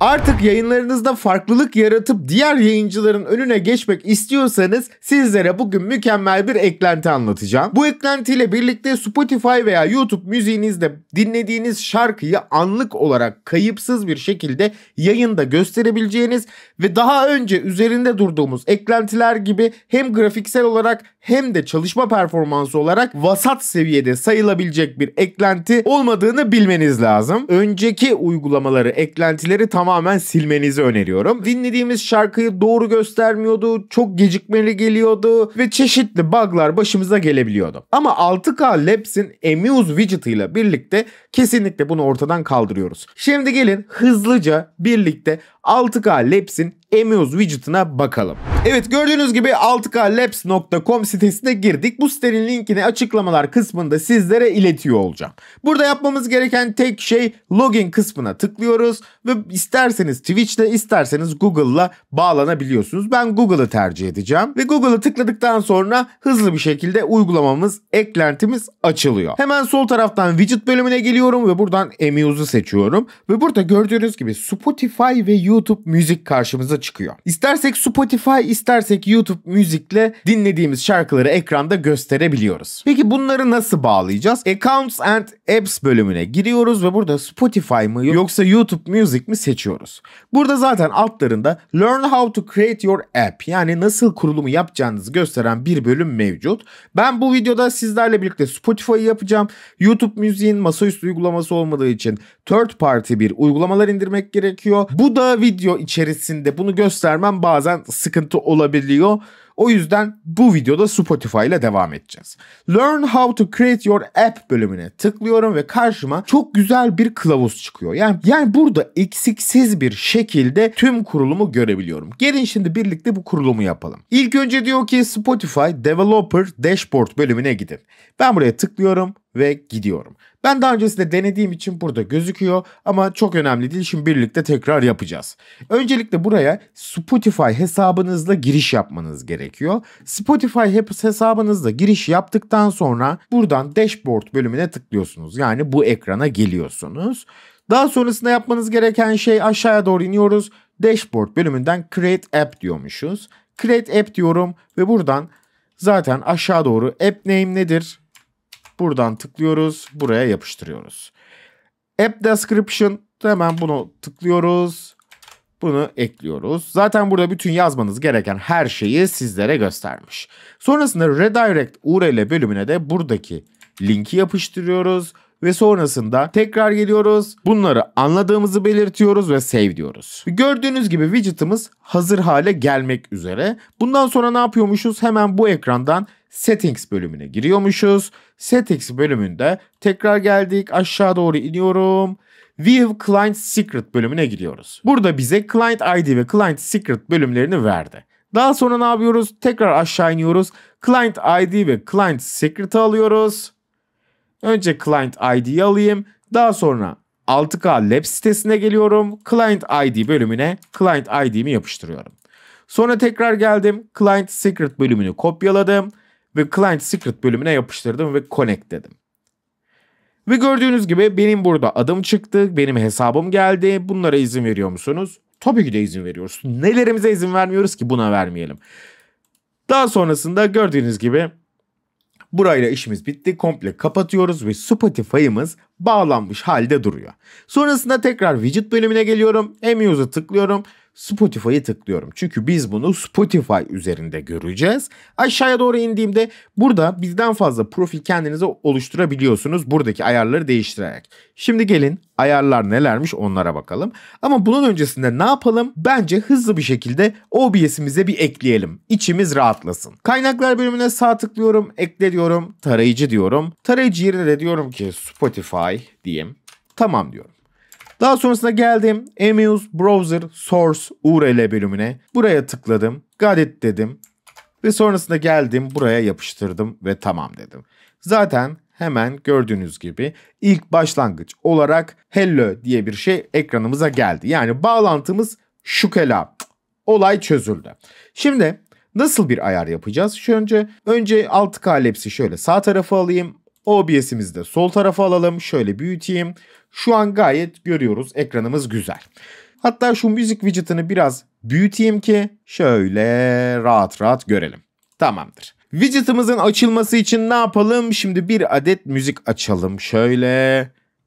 Artık yayınlarınızda farklılık yaratıp diğer yayıncıların önüne geçmek istiyorsanız sizlere bugün mükemmel bir eklenti anlatacağım. Bu eklentiyle birlikte Spotify veya YouTube müziğinizde dinlediğiniz şarkıyı anlık olarak kayıpsız bir şekilde yayında gösterebileceğiniz ve daha önce üzerinde durduğumuz eklentiler gibi hem grafiksel olarak hem de çalışma performansı olarak vasat seviyede sayılabilecek bir eklenti olmadığını bilmeniz lazım. Önceki uygulamaları, eklentileri tamamen tamamen silmenizi öneriyorum. Dinlediğimiz şarkıyı doğru göstermiyordu, çok gecikmeli geliyordu ve çeşitli buglar başımıza gelebiliyordu. Ama 6K Labs'in Amuse widget'ıyla birlikte kesinlikle bunu ortadan kaldırıyoruz. Şimdi gelin hızlıca birlikte 6K Labs'in Emuse widget'ına bakalım. Evet gördüğünüz gibi 6klabs.com sitesine girdik. Bu sitenin linkini açıklamalar kısmında sizlere iletiyor olacağım. Burada yapmamız gereken tek şey login kısmına tıklıyoruz ve isterseniz Twitch'te isterseniz Google'la bağlanabiliyorsunuz. Ben Google'ı tercih edeceğim ve Google'ı tıkladıktan sonra hızlı bir şekilde uygulamamız, eklentimiz açılıyor. Hemen sol taraftan widget bölümüne geliyorum ve buradan Emuse'u seçiyorum ve burada gördüğünüz gibi Spotify ve YouTube müzik karşımıza çıkıyor. İstersek Spotify, istersek YouTube müzikle dinlediğimiz şarkıları ekranda gösterebiliyoruz. Peki bunları nasıl bağlayacağız? Accounts and Apps bölümüne giriyoruz ve burada Spotify mı yoksa YouTube Music mi seçiyoruz. Burada zaten altlarında Learn How to Create Your App yani nasıl kurulumu yapacağınızı gösteren bir bölüm mevcut. Ben bu videoda sizlerle birlikte Spotify'ı yapacağım. YouTube müziğin masaüstü uygulaması olmadığı için third party bir uygulamalar indirmek gerekiyor. Bu da video içerisinde bunu onu göstermem bazen sıkıntı olabiliyor. O yüzden bu videoda Spotify ile devam edeceğiz. Learn how to create your app bölümüne tıklıyorum ve karşıma çok güzel bir kılavuz çıkıyor. Yani yani burada eksiksiz bir şekilde tüm kurulumu görebiliyorum. Gelin şimdi birlikte bu kurulumu yapalım. İlk önce diyor ki Spotify Developer Dashboard bölümüne gidin. Ben buraya tıklıyorum ve gidiyorum. Ben daha öncesinde denediğim için burada gözüküyor ama çok önemli değil. Şimdi birlikte tekrar yapacağız. Öncelikle buraya Spotify hesabınızla giriş yapmanız gerekiyor. Spotify hesabınızla giriş yaptıktan sonra buradan dashboard bölümüne tıklıyorsunuz. Yani bu ekrana geliyorsunuz. Daha sonrasında yapmanız gereken şey aşağıya doğru iniyoruz. Dashboard bölümünden Create App diyormuşuz. Create App diyorum ve buradan zaten aşağı doğru app name nedir? Buradan tıklıyoruz. Buraya yapıştırıyoruz. App description hemen bunu tıklıyoruz. Bunu ekliyoruz. Zaten burada bütün yazmanız gereken her şeyi sizlere göstermiş. Sonrasında redirect URL bölümüne de buradaki linki yapıştırıyoruz ve sonrasında tekrar geliyoruz. Bunları anladığımızı belirtiyoruz ve save diyoruz. Gördüğünüz gibi widget'ımız hazır hale gelmek üzere. Bundan sonra ne yapıyormuşuz? Hemen bu ekrandan Settings bölümüne giriyormuşuz. Settings bölümünde tekrar geldik. Aşağı doğru iniyorum. View Client Secret bölümüne giriyoruz. Burada bize Client ID ve Client Secret bölümlerini verdi. Daha sonra ne yapıyoruz? Tekrar aşağı iniyoruz. Client ID ve Client Secret'ı alıyoruz. Önce Client ID'yi alayım. Daha sonra 6K Lab sitesine geliyorum. Client ID bölümüne Client ID'mi yapıştırıyorum. Sonra tekrar geldim. Client Secret bölümünü kopyaladım ve Client Secret bölümüne yapıştırdım ve Connect dedim. Ve gördüğünüz gibi benim burada adım çıktı, benim hesabım geldi. Bunlara izin veriyor musunuz? Tabii ki de izin veriyoruz. Nelerimize izin vermiyoruz ki buna vermeyelim. Daha sonrasında gördüğünüz gibi burayla işimiz bitti. Komple kapatıyoruz ve Spotify'ımız bağlanmış halde duruyor. Sonrasında tekrar widget bölümüne geliyorum. Amuse'a tıklıyorum Spotify'ı tıklıyorum. Çünkü biz bunu Spotify üzerinde göreceğiz. Aşağıya doğru indiğimde burada bizden fazla profil kendinize oluşturabiliyorsunuz. Buradaki ayarları değiştirerek. Şimdi gelin ayarlar nelermiş onlara bakalım. Ama bunun öncesinde ne yapalım? Bence hızlı bir şekilde OBS'imize bir ekleyelim. İçimiz rahatlasın. Kaynaklar bölümüne sağ tıklıyorum, ekle diyorum, tarayıcı diyorum. Tarayıcı yerine de diyorum ki Spotify diyeyim. Tamam diyorum. Daha sonrasında geldim Amuse Browser Source URL bölümüne. Buraya tıkladım. Gadget dedim. Ve sonrasında geldim buraya yapıştırdım ve tamam dedim. Zaten hemen gördüğünüz gibi ilk başlangıç olarak hello diye bir şey ekranımıza geldi. Yani bağlantımız şu kelam. Olay çözüldü. Şimdi nasıl bir ayar yapacağız? Şu önce önce alt k şöyle sağ tarafa alayım. OBS'imizi de sol tarafa alalım. Şöyle büyüteyim. Şu an gayet görüyoruz. Ekranımız güzel. Hatta şu müzik widget'ını biraz büyüteyim ki şöyle rahat rahat görelim. Tamamdır. Widget'ımızın açılması için ne yapalım? Şimdi bir adet müzik açalım. Şöyle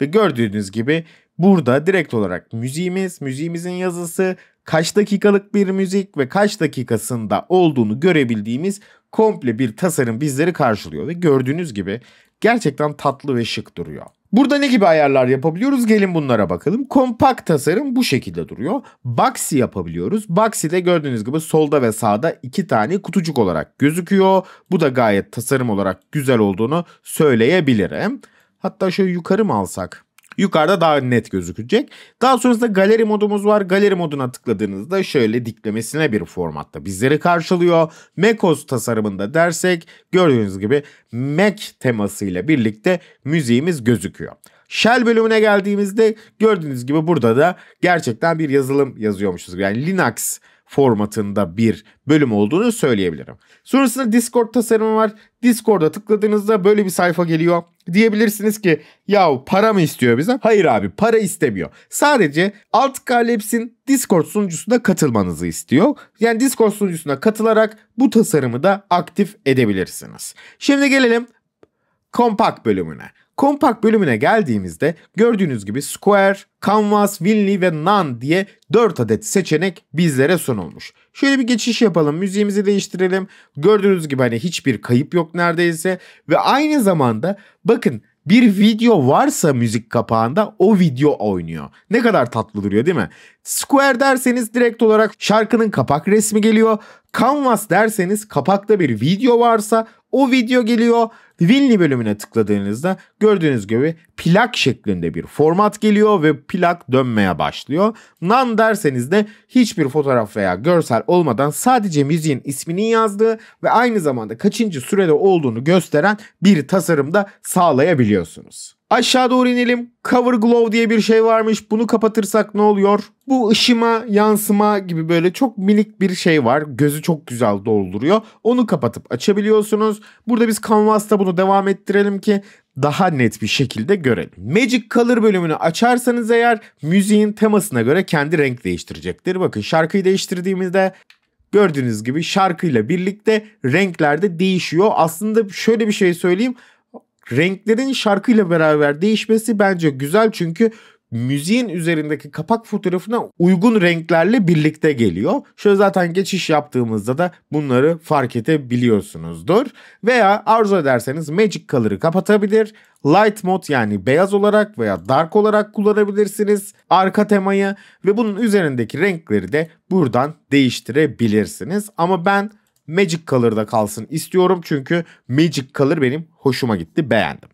ve gördüğünüz gibi burada direkt olarak müziğimiz, müziğimizin yazısı, kaç dakikalık bir müzik ve kaç dakikasında olduğunu görebildiğimiz komple bir tasarım bizleri karşılıyor. Ve gördüğünüz gibi gerçekten tatlı ve şık duruyor. Burada ne gibi ayarlar yapabiliyoruz? Gelin bunlara bakalım. Kompakt tasarım bu şekilde duruyor. Boxy yapabiliyoruz. Boxy de gördüğünüz gibi solda ve sağda iki tane kutucuk olarak gözüküyor. Bu da gayet tasarım olarak güzel olduğunu söyleyebilirim. Hatta şöyle yukarı mı alsak? Yukarıda daha net gözükecek. Daha sonrasında galeri modumuz var. Galeri moduna tıkladığınızda şöyle diklemesine bir formatta bizleri karşılıyor. MacOS tasarımında dersek gördüğünüz gibi Mac temasıyla birlikte müziğimiz gözüküyor. Shell bölümüne geldiğimizde gördüğünüz gibi burada da gerçekten bir yazılım yazıyormuşuz. Yani Linux formatında bir bölüm olduğunu söyleyebilirim. Sonrasında Discord tasarımı var. Discord'a tıkladığınızda böyle bir sayfa geliyor. Diyebilirsiniz ki yahu para mı istiyor bize? Hayır abi para istemiyor. Sadece Alt Galeps'in Discord sunucusuna katılmanızı istiyor. Yani Discord sunucusuna katılarak bu tasarımı da aktif edebilirsiniz. Şimdi gelelim kompak bölümüne. Compact bölümüne geldiğimizde gördüğünüz gibi Square, Canvas, Winly ve None diye 4 adet seçenek bizlere sunulmuş. Şöyle bir geçiş yapalım, müziğimizi değiştirelim. Gördüğünüz gibi hani hiçbir kayıp yok neredeyse ve aynı zamanda bakın bir video varsa müzik kapağında o video oynuyor. Ne kadar tatlı duruyor değil mi? Square derseniz direkt olarak şarkının kapak resmi geliyor. Canvas derseniz kapakta bir video varsa o video geliyor. Winly bölümüne tıkladığınızda gördüğünüz gibi plak şeklinde bir format geliyor ve plak dönmeye başlıyor. Nan derseniz de hiçbir fotoğraf veya görsel olmadan sadece müziğin isminin yazdığı ve aynı zamanda kaçıncı sürede olduğunu gösteren bir tasarımda sağlayabiliyorsunuz. Aşağı doğru inelim. Cover glow diye bir şey varmış. Bunu kapatırsak ne oluyor? Bu ışıma, yansıma gibi böyle çok minik bir şey var. Gözü çok güzel dolduruyor. Onu kapatıp açabiliyorsunuz. Burada biz Canvas'ta bunu devam ettirelim ki daha net bir şekilde görelim. Magic Color bölümünü açarsanız eğer müziğin temasına göre kendi renk değiştirecektir. Bakın şarkıyı değiştirdiğimizde gördüğünüz gibi şarkıyla birlikte renkler de değişiyor. Aslında şöyle bir şey söyleyeyim renklerin şarkıyla beraber değişmesi bence güzel çünkü müziğin üzerindeki kapak fotoğrafına uygun renklerle birlikte geliyor. Şöyle zaten geçiş yaptığımızda da bunları fark edebiliyorsunuzdur. Veya arzu ederseniz Magic Color'ı kapatabilir. Light Mode yani beyaz olarak veya dark olarak kullanabilirsiniz arka temayı ve bunun üzerindeki renkleri de buradan değiştirebilirsiniz. Ama ben Magic Color'da kalsın istiyorum çünkü Magic Color benim hoşuma gitti beğendim.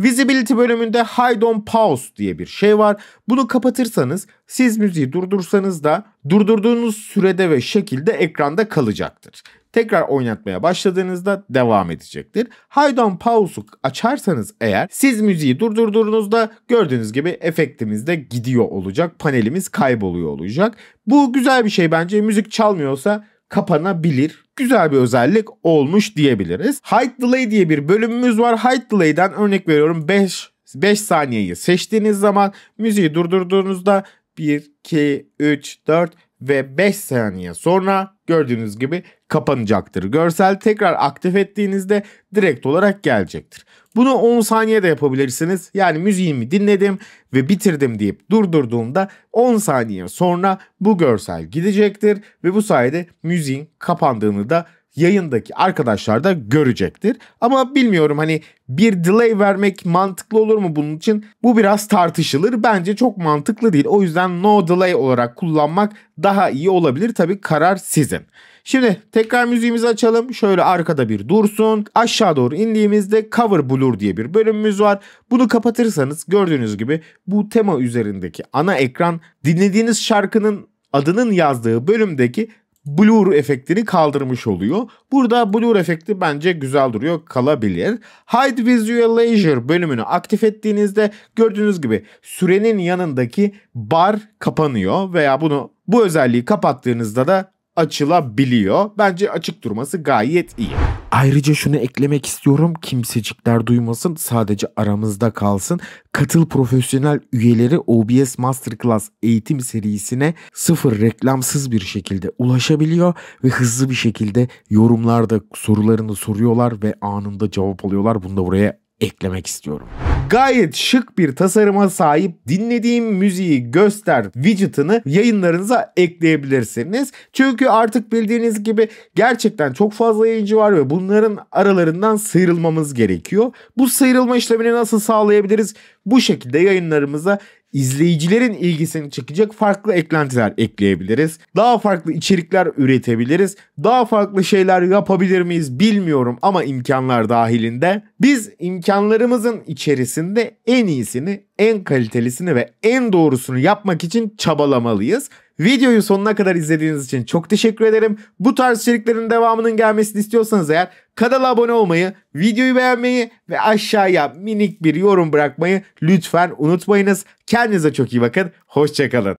Visibility bölümünde Hide on Pause diye bir şey var. Bunu kapatırsanız siz müziği durdursanız da durdurduğunuz sürede ve şekilde ekranda kalacaktır. Tekrar oynatmaya başladığınızda devam edecektir. Hide on Pause'u açarsanız eğer siz müziği durdurduğunuzda gördüğünüz gibi efektimiz de gidiyor olacak. Panelimiz kayboluyor olacak. Bu güzel bir şey bence. Müzik çalmıyorsa kapanabilir. Güzel bir özellik olmuş diyebiliriz. Height Delay diye bir bölümümüz var. Height Delay'den örnek veriyorum 5 5 saniyeyi seçtiğiniz zaman müziği durdurduğunuzda 1, 2, 3, 4 ve 5 saniye sonra gördüğünüz gibi kapanacaktır. Görsel tekrar aktif ettiğinizde direkt olarak gelecektir. Bunu 10 saniye de yapabilirsiniz. Yani müziğimi dinledim ve bitirdim deyip durdurduğumda 10 saniye sonra bu görsel gidecektir ve bu sayede müziğin kapandığını da yayındaki arkadaşlar da görecektir. Ama bilmiyorum hani bir delay vermek mantıklı olur mu bunun için? Bu biraz tartışılır. Bence çok mantıklı değil. O yüzden no delay olarak kullanmak daha iyi olabilir. Tabii karar sizin. Şimdi tekrar müziğimizi açalım. Şöyle arkada bir dursun. Aşağı doğru indiğimizde cover blur diye bir bölümümüz var. Bunu kapatırsanız gördüğünüz gibi bu tema üzerindeki ana ekran dinlediğiniz şarkının adının yazdığı bölümdeki blur efektini kaldırmış oluyor. Burada blur efekti bence güzel duruyor kalabilir. Hide Visual Laser bölümünü aktif ettiğinizde gördüğünüz gibi sürenin yanındaki bar kapanıyor veya bunu bu özelliği kapattığınızda da açılabiliyor. Bence açık durması gayet iyi. Ayrıca şunu eklemek istiyorum. Kimsecikler duymasın. Sadece aramızda kalsın. Katıl profesyonel üyeleri OBS Masterclass eğitim serisine sıfır reklamsız bir şekilde ulaşabiliyor ve hızlı bir şekilde yorumlarda sorularını soruyorlar ve anında cevap alıyorlar. Bunu da buraya eklemek istiyorum. Gayet şık bir tasarıma sahip dinlediğim müziği göster widget'ını yayınlarınıza ekleyebilirsiniz. Çünkü artık bildiğiniz gibi gerçekten çok fazla yayıncı var ve bunların aralarından sıyrılmamız gerekiyor. Bu sıyrılma işlemini nasıl sağlayabiliriz? Bu şekilde yayınlarımıza izleyicilerin ilgisini çekecek farklı eklentiler ekleyebiliriz. Daha farklı içerikler üretebiliriz. Daha farklı şeyler yapabilir miyiz bilmiyorum ama imkanlar dahilinde biz imkanlarımızın içerisinde en iyisini, en kalitelisini ve en doğrusunu yapmak için çabalamalıyız. Videoyu sonuna kadar izlediğiniz için çok teşekkür ederim. Bu tarz içeriklerin devamının gelmesini istiyorsanız eğer kanala abone olmayı, videoyu beğenmeyi ve aşağıya minik bir yorum bırakmayı lütfen unutmayınız. Kendinize çok iyi bakın. Hoşçakalın.